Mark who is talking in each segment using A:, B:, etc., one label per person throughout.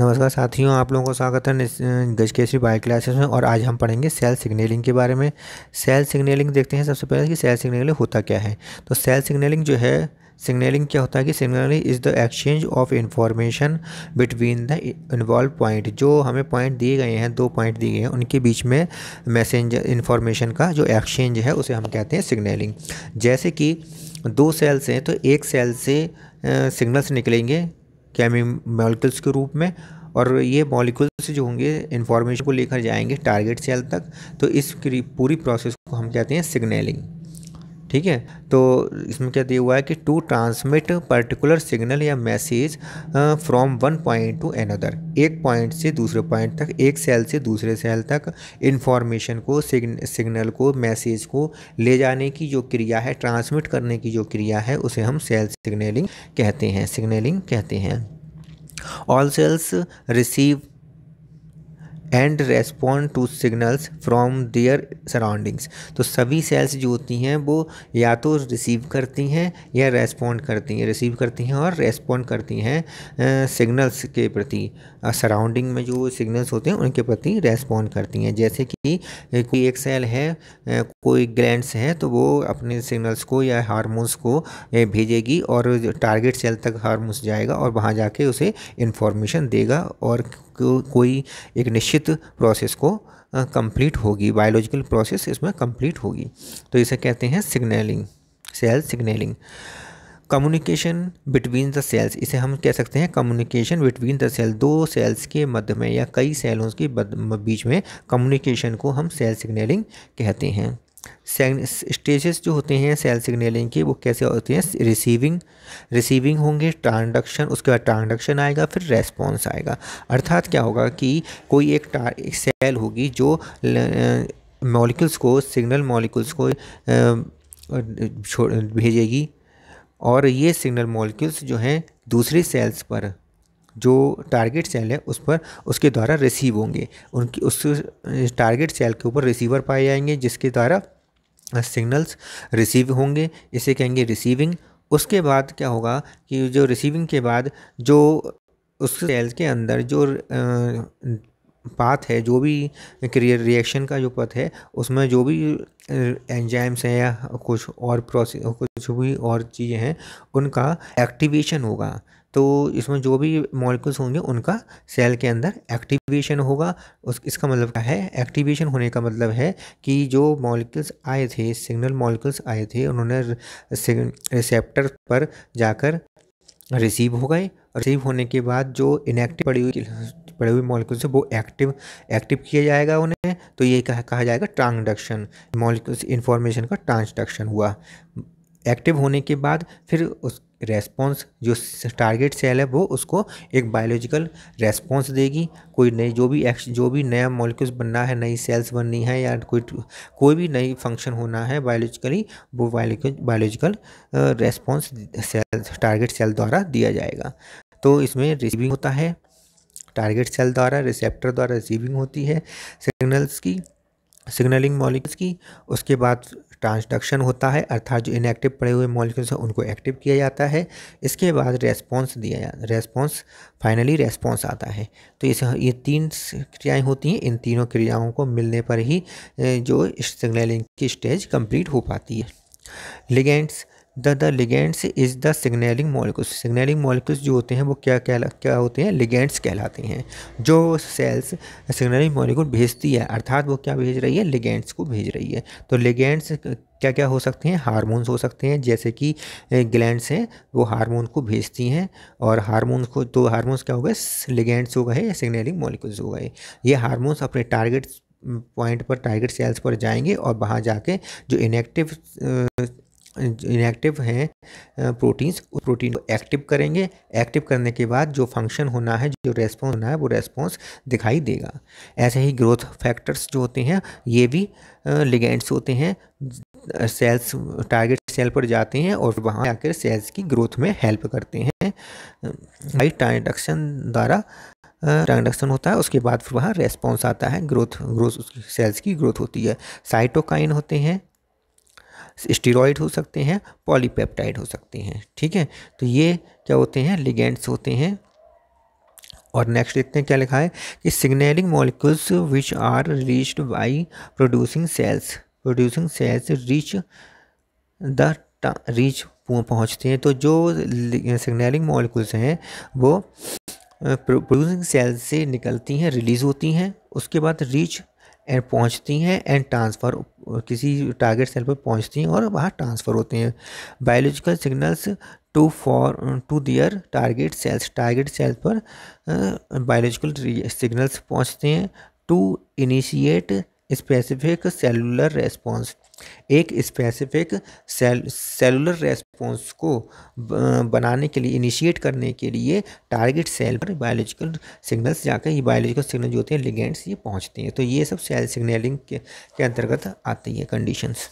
A: नमस्कार साथियों आप लोगों को स्वागत है गज केसरी बायो क्लासेस में और आज हम पढ़ेंगे सेल सिग्नलिंग के बारे में सेल सिग्नलिंग देखते हैं सबसे पहले कि सेल सिग्नलिंग होता क्या है तो सेल सिग्नलिंग जो है सिग्नलिंग क्या होता है कि signalling is the exchange of information between the involve point जो हमें पॉइंट दिए गए हैं दो पॉइंट दिए गए हैं उनके बीच में मैसेंजर इन्फॉर्मेशन का जो एक्सचेंज है उसे हम कहते हैं सिग्नलिंग जैसे कि दो सेल्स हैं तो एक सेल से सिग्नल्स निकलेंगे केमी मोलिकल्स के रूप में और ये मॉलिकल्स जो होंगे इन्फॉर्मेशन को लेकर जाएंगे टारगेट सेल तक तो इस पूरी प्रोसेस को हम कहते हैं सिग्नलिंग ठीक है तो इसमें क्या दिया हुआ है कि टू ट्रांसमिट पर्टिकुलर सिग्नल या message from one point to another एक पॉइंट से दूसरे पॉइंट तक एक सेल से दूसरे सेल तक इंफॉर्मेशन को सिग्नल को मैसेज को ले जाने की जो क्रिया है ट्रांसमिट करने की जो क्रिया है उसे हम सेल सिग्नलिंग कहते हैं सिग्नलिंग कहते हैं all cells receive and respond to signals from their surroundings तो सभी सेल्स जो होती हैं वो या तो रिसीव करती हैं या रेस्पॉन्ड करती हैं रिसीव करती हैं और रेस्पॉन्ड करती हैं सिग्नल्स के प्रति सराउंडिंग में जो सिग्नल्स होते हैं उनके प्रति रेस्पॉन्ड करती हैं जैसे कि कोई एक सेल है कोई ग्लैंड है तो वो अपने सिग्नल्स को या हारमोन्स को भेजेगी और टारगेट सेल तक हारमोन्स जाएगा और वहाँ जाके उसे इंफॉर्मेशन देगा और कोई एक निश्चित निश्चित प्रोसेस को कंप्लीट होगी बायोलॉजिकल प्रोसेस इसमें कंप्लीट होगी तो इसे कहते हैं signalling cell signalling communication between the cells इसे हम कह सकते हैं कम्युनिकेशन बिटवीन द सेल दो सेल्स के मध्य में या कई सेलों के बीच में कम्युनिकेशन को हम सेल सिग्नलिंग कहते हैं स्टेजेस जो होते हैं सेल सिग्नलिंग के वो कैसे होते हैं रिसीविंग रिसीविंग होंगे ट्रांडक्शन उसके बाद ट्रांडक्शन आएगा फिर रेस्पॉन्स आएगा अर्थात क्या होगा कि कोई एक, सेल होगी जो मॉलिक्यूल्स को सिग्नल मॉलिक्यूल्स को भेजेगी और ये सिग्नल मॉलिक्यूल्स जो हैं दूसरी सेल्स पर जो टारगेट सेल है उस पर उसके द्वारा रिसीव होंगे उनकी उस टारगेट सेल के ऊपर रिसीवर पाए जाएंगे जिसके द्वारा सिग्नल्स रिसीव होंगे इसे कहेंगे रिसीविंग उसके बाद क्या होगा कि जो रिसीविंग के बाद जो उस सेल के अंदर जो पाथ है जो भी रिएक्शन का जो पथ है उसमें जो भी एंजाइम्स हैं या कुछ और प्रोसेस कुछ भी और चीज़ें हैं उनका एक्टिवेशन होगा तो इसमें जो भी मॉलिक्यूल्स होंगे उनका सेल के अंदर एक्टिवेशन होगा उस इसका मतलब क्या है एक्टिवेशन होने का मतलब है कि जो मॉलिक्यूल्स आए थे सिग्नल मॉलिक्यूल्स आए थे उन्होंने रिसेप्टर पर जाकर रिसीव हो गए रिसीव होने के बाद जो इनएक्टिव पड़ी हुई पड़े हुए मॉलिक्यूल्स है वो एक्टिव एक्टिव किया जाएगा उन्हें तो ये कहा, जाएगा ट्रांसडक्शन मॉलिक्यूल्स इन्फॉर्मेशन का ट्रांसडक्शन हुआ एक्टिव होने के बाद फिर उस रेस्पॉन्स जो टारगेट सेल है वो उसको एक बायोलॉजिकल रेस्पॉन्स देगी कोई नई जो भी एक्श जो भी नया मॉलिक्यूल्स बनना है नई सेल्स बननी है या कोई कोई भी नई फंक्शन होना है बायोलॉजिकली वो biological response cell target cell द्वारा दिया जाएगा तो इसमें रिसीविंग होता है टारगेट सेल द्वारा रिसेप्टर द्वारा रिसीविंग होती है सिग्नल्स की सिग्नलिंग मॉलिक्यूल्स की उसके बाद ट्रांसडक्शन होता है अर्थात जो इनएक्टिव पड़े हुए मॉलिक्यूल्स हैं उनको एक्टिव किया जाता है इसके बाद रेस्पॉन्स दिया जाता रेस्पॉन्स फाइनली रेस्पॉन्स आता है तो इस ये तीन क्रियाएं होती हैं इन तीनों क्रियाओं को मिलने पर ही जो सिग्नलिंग की स्टेज कंप्लीट हो पाती है ligands the the ligands is the signalling molecules signalling molecules जो होते हैं वो क्या कहला क्या होते हैं लिगेंट्स कहलाते हैं जो सेल्स सिग्नलिंग मॉलिक्यूल भेजती है अर्थात वो क्या भेज रही है लिगेंट्स को भेज रही है तो लिगेंट्स क्या क्या हो सकते हैं हारमोन्स हो सकते हैं जैसे कि ग्लैंड्स हैं वो हारमोन को भेजती हैं और हारमोन को तो हारमोन्स क्या हो गए लिगेंट्स हो गए या सिग्नलिंग मॉलिक्यूल्स हो गए ये हारमोन्स अपने टारगेट्स पॉइंट पर टारगेट सेल्स पर जाएंगे और वहाँ जाके जो इनेक्टिव इनएक्टिव हैं प्रोटीन्स उस प्रोटीन को एक्टिव करेंगे एक्टिव करने के बाद जो फंक्शन होना है जो रेस्पॉन्स होना है वो रेस्पॉन्स दिखाई देगा ऐसे ही ग्रोथ फैक्टर्स जो होते हैं ये भी लिगेंड्स होते हैं सेल्स टारगेट सेल पर जाते हैं और वहाँ आकर सेल्स की ग्रोथ में हेल्प करते हैं हाई ट्रांडक्शन द्वारा ट्रांडक्शन होता है उसके बाद फिर वहाँ रेस्पॉन्स आता है ग्रोथ ग्रोथ सेल्स की ग्रोथ होती है साइटोकाइन होते हैं स्टीरॉइड हो सकते हैं पॉलीपेप्टाइड हो सकते हैं ठीक है तो ये क्या होते हैं लिगेंड्स होते हैं और नेक्स्ट देखते हैं क्या लिखा है कि signalling molecules which are reached by producing cells producing cells reach the reach पहुँचते हैं तो जो सिग्नलिंग मॉलिक्यूल्स हैं वो प्रोड्यूसिंग सेल्स से निकलती हैं रिलीज़ होती हैं उसके बाद रीच एंड पहुँचती हैं एंड ट्रांसफ़र किसी टारगेट सेल पर पहुंचती हैं और वहाँ ट्रांसफ़र होते हैं biological signals to for to their target cells target cells पर बायोलॉजिकल सिग्नल्स पहुँचते हैं to initiate specific cellular response एक स्पेसिफिक सेल सेलुलर रेस्पॉन्स को बनाने के लिए इनिशिएट करने के लिए टारगेट सेल पर बायोलॉजिकल सिग्नल्स जाकर ये बायोलॉजिकल सिग्नल जो होते हैं लिगेंड्स ये पहुंचते हैं तो ये सब सेल सिग्नलिंग के, के अंतर्गत आती है कंडीशंस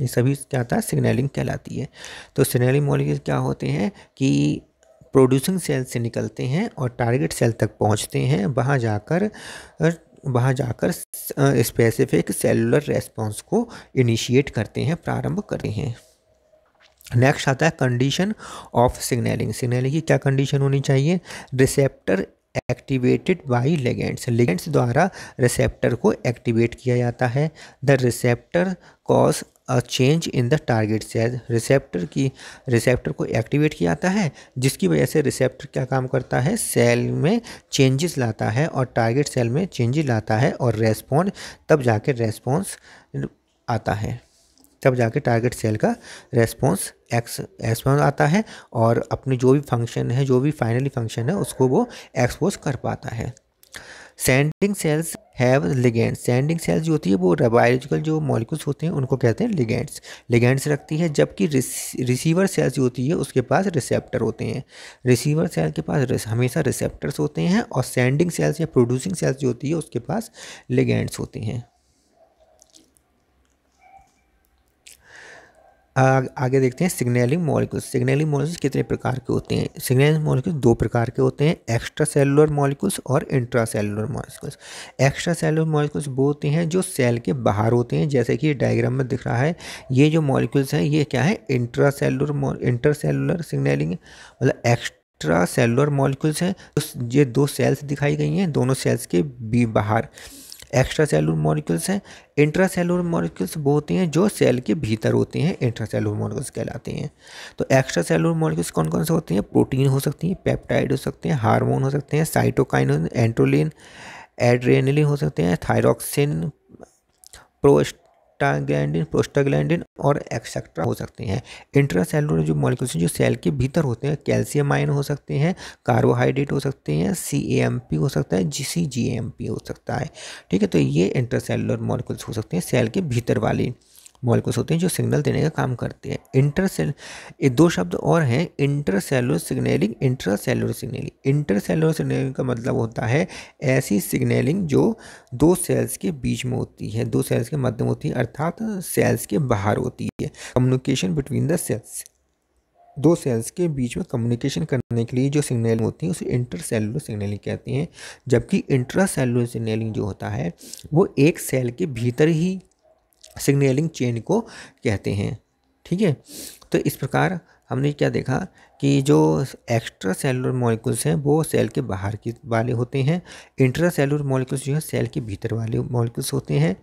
A: ये सभी क्या आता है सिग्नलिंग कहलाती है तो सिग्नलिंग मॉलिक्यूल क्या होते हैं कि प्रोड्यूसिंग सेल से निकलते हैं और टारगेट सेल तक पहुंचते हैं वहां जाकर वहाँ जाकर स्पेसिफिक सेलुलर रेस्पॉन्स को इनिशिएट करते हैं प्रारंभ करते हैं नेक्स्ट आता है कंडीशन ऑफ सिग्नलिंग सिग्नलिंग की क्या कंडीशन होनी चाहिए receptor activated by ligands ligands द्वारा रिसेप्टर को एक्टिवेट किया जाता है the receptor cause change in the target cell receptor की रिसेप्टर को एक्टिवेट किया जाता है जिसकी वजह से रिसेप्टर क्या काम करता है सेल में चेंजेस लाता है और टारगेट सेल में चेंजेस लाता है और रेस्पॉन्ड तब जाके रेस्पॉन्स आता है तब जाके टारगेट सेल का रेस्पॉन्स एक्स रेस्पॉन्स आता है और अपने जो भी फंक्शन है जो भी फाइनली फंक्शन है उसको वो एक्सपोज कर पाता है sending cells have ligands sending cells जो होती है वो बायोलॉजिकल जो मॉलिक्यूल्स होते हैं उनको कहते हैं लिगेंड्स लिगेंड्स रखती है जबकि रिसीवर सेल्स जो होती है उसके पास रिसेप्टर होते हैं रिसीवर सेल के पास हमेशा रिसेप्टर्स होते हैं और सेंडिंग सेल्स या प्रोड्यूसिंग सेल्स जो होती है उसके पास लिगेंड्स होते हैं आ, आगे देखते हैं सिग्नलिंग मॉलिक्यूल्स सिग्नलिंग मॉलिक्यूल्स कितने प्रकार के होते हैं सिग्नलिंग मॉलिक्यूल्स दो प्रकार के होते हैं एक्स्ट्रा सेलुलर मॉलिक्यूल्स और intra cellular molecules extra cellular molecules वो होते हैं जो सेल के बाहर होते हैं जैसे कि डायग्राम में दिख रहा है ये जो मॉलिक्यूल्स हैं ये क्या है intra cellular inter cellular signalling मतलब एक्स्ट्रा एक्स्ट्रा सेलुलर मॉलिक्यूल्स हैं ये दो सेल्स दिखाई गई हैं दोनों सेल्स के बी बाहर एक्स्ट्रा सेलुलर मॉलिक्यूल्स हैं इंट्रा सेलुलर मॉलिक्यूल्स वो होते हैं जो सेल के भीतर होते हैं इंट्रा सेलुलर मॉलिक्यूल्स कहलाते हैं तो एक्स्ट्रा सेलुलर मॉलिक्यूल्स कौन कौन से होते हैं प्रोटीन हो सकती हैं पेप्टाइड हो सकते हैं हार्मोन हो सकते हैं साइटोकाइन एंट्रोलिन एड्रेनलिन हो सकते हैं थायरॉक्सिन प्रोस्ट प्रोस्टाग्लैंडिन प्रोस्टाग्लैंडिन और एक्सेट्रा हो सकते हैं इंट्रासेलुलर जो मॉलिक्यूल्स हैं जो सेल के भीतर होते हैं कैल्शियम आयन हो सकते हैं कार्बोहाइड्रेट हो सकते हैं सी हो सकता है जी सी हो सकता है ठीक है तो ये इंट्रासेलुलर मॉलिक्यूल्स हो सकते हैं सेल के भीतर वाली मॉलिक्यूल्स होते हैं जो सिग्नल देने का काम करते हैं इंटरसेल दो शब्द और हैं intercellular signalling intracellular signalling intercellular signalling का मतलब होता है ऐसी सिग्नलिंग जो दो सेल्स के बीच में होती है दो सेल्स के मध्य में होती है अर्थात सेल्स के बाहर होती है कम्युनिकेशन बिटवीन द सेल्स दो सेल्स के बीच में कम्युनिकेशन करने के लिए जो सिग्नलिंग होती है उसे इंटरसेलुलर सिग्नलिंग कहते हैं जबकि इंट्रासेलुलर सिग्नलिंग जो होता है वो एक सेल के भीतर ही सिग्नलिंग चेन को कहते हैं ठीक है तो इस प्रकार हमने क्या देखा कि जो एक्स्ट्रा सेलुलर मॉलिकल्स हैं वो सेल के बाहर के वाले होते हैं इंट्रा सेलुलर मॉलिकल्स जो है सेल के भीतर वाले मॉलिकल्स होते हैं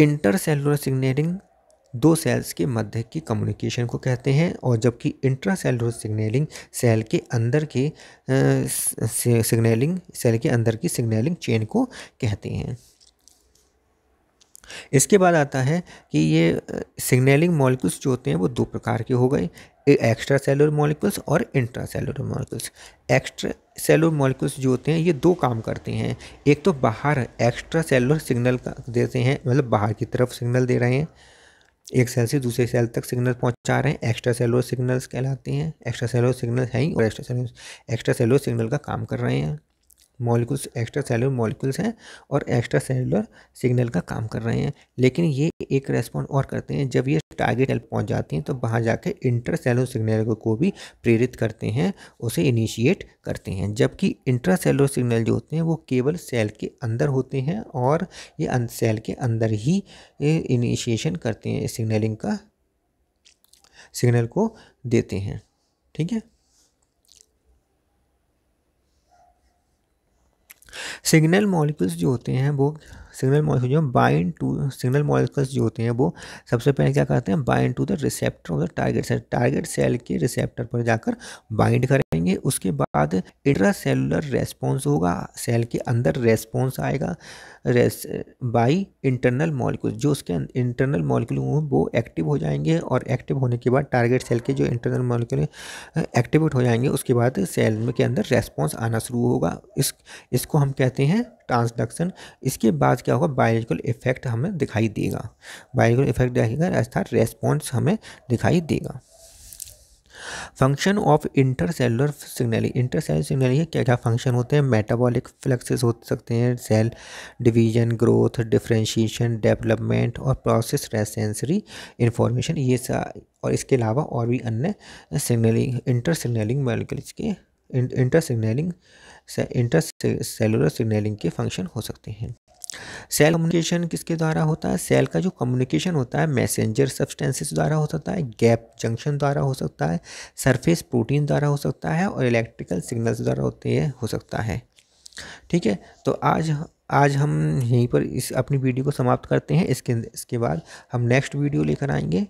A: इंटर सेलुलर सिग्नलिंग दो सेल्स के मध्य की कम्युनिकेशन को कहते हैं और जबकि इंट्रा सेलुलर सिग्नलिंग सेल के अंदर के सिग्नलिंग सेल के अंदर की सिग्नलिंग चेन को कहते हैं इसके बाद आता है कि ये सिग्नलिंग मॉलिक्यूल्स जो होते हैं वो दो प्रकार के हो गए एक्स्ट्रा सेलुलर मॉलिक्यूल्स और intra cellular molecules extra cellular molecules जो होते हैं ये दो काम करते हैं एक तो बाहर एक्स्ट्रा सेलुलर सिग्नल देते हैं मतलब बाहर की तरफ सिग्नल दे रहे हैं एक सेल से दूसरे सेल तक सिग्नल पहुंचा रहे हैं एक्स्ट्रा सेलुलर सिग्नल्स कहलाते हैं एक्स्ट्रा सेलुलर सिग्नल हैं ही और extra cellular extra cellular signal का काम कर रहे हैं मॉलिकुल्स एक्स्ट्रा सेलुलर मॉलिकुल्स हैं और एक्स्ट्रा सेलुलर सिग्नल का काम कर रहे हैं लेकिन ये एक रेस्पॉन्ड और करते हैं जब ये टारगेट सेल पहुंच जाती हैं तो वहाँ जाके इंट्रा सेलुलर सिग्नल को भी प्रेरित करते हैं उसे इनिशिएट करते हैं जबकि इंट्रा सेलुलर सिग्नल जो होते हैं वो केवल सेल के अंदर होते हैं और ये सेल अं-, के अंदर ही इनिशिएशन करते हैं सिग्नलिंग का सिग्नल को देते हैं ठीक है सिग्नल मॉलिक्यूल्स जो होते हैं वो सिग्नल मॉलिक्यूल जो बाइंड टू सिग्नल मॉलिक्यूल्स जो होते हैं वो सबसे पहले क्या करते हैं bind to the receptor of the target cell target cell के रिसेप्टर पर जाकर बाइंड करेंगे उसके बाद इंट्रा सेलुलर रेस्पॉन्स होगा सेल के अंदर रेस्पॉन्स आएगा रेस बाई इंटरनल मॉलिक्यूल जो उसके इंटरनल मॉलिक्यूल हों वो एक्टिव हो जाएंगे और एक्टिव होने के बाद टारगेट सेल के जो इंटरनल मॉलिक्यूल एक्टिवेट हो जाएंगे उसके बाद सेल में के अंदर रेस्पॉन्स आना शुरू होगा इस इसको हम कहते हैं ट्रांसडक्शन इसके बाद क्या होगा बायोलॉजिकल इफेक्ट हमें दिखाई देगा बायोलॉजिकल इफेक्ट देखेगा अर्थात रेस्पॉन्स हमें दिखाई देगा function of intercellular signalling intercellular ये क्या क्या फंक्शन होते हैं मेटाबॉलिक फ्लक्सेस हो सकते हैं cell division growth differentiation development और प्रोसेस रेसेंसरी इंफॉर्मेशन ये सा और इसके अलावा और भी अन्य सिग्नलिंग इंटर सिग्नलिंग मॉलिक्यूल्स के inter signalling inter cellular signalling के फंक्शन हो सकते हैं सेल कम्युनिकेशन किसके द्वारा होता है सेल का जो कम्युनिकेशन होता है मैसेंजर सब्सटेंसेस द्वारा हो सकता है गैप जंक्शन द्वारा हो सकता है सरफेस प्रोटीन द्वारा हो सकता है और इलेक्ट्रिकल सिग्नल्स द्वारा होते हैं हो सकता है ठीक है तो आज आज हम यहीं पर इस अपनी वीडियो को समाप्त करते हैं इसके इसके बाद हम नेक्स्ट वीडियो लेकर आएंगे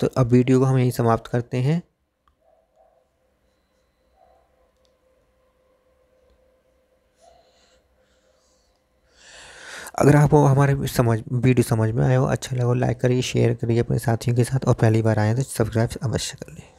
A: तो अब वीडियो को हम यहीं समाप्त करते हैं अगर आपको हमारे समझ वीडियो समझ में आया हो अच्छा लगा लाइक करिए शेयर करिए अपने साथियों के साथ और पहली बार आए तो सब्सक्राइब अवश्य कर लें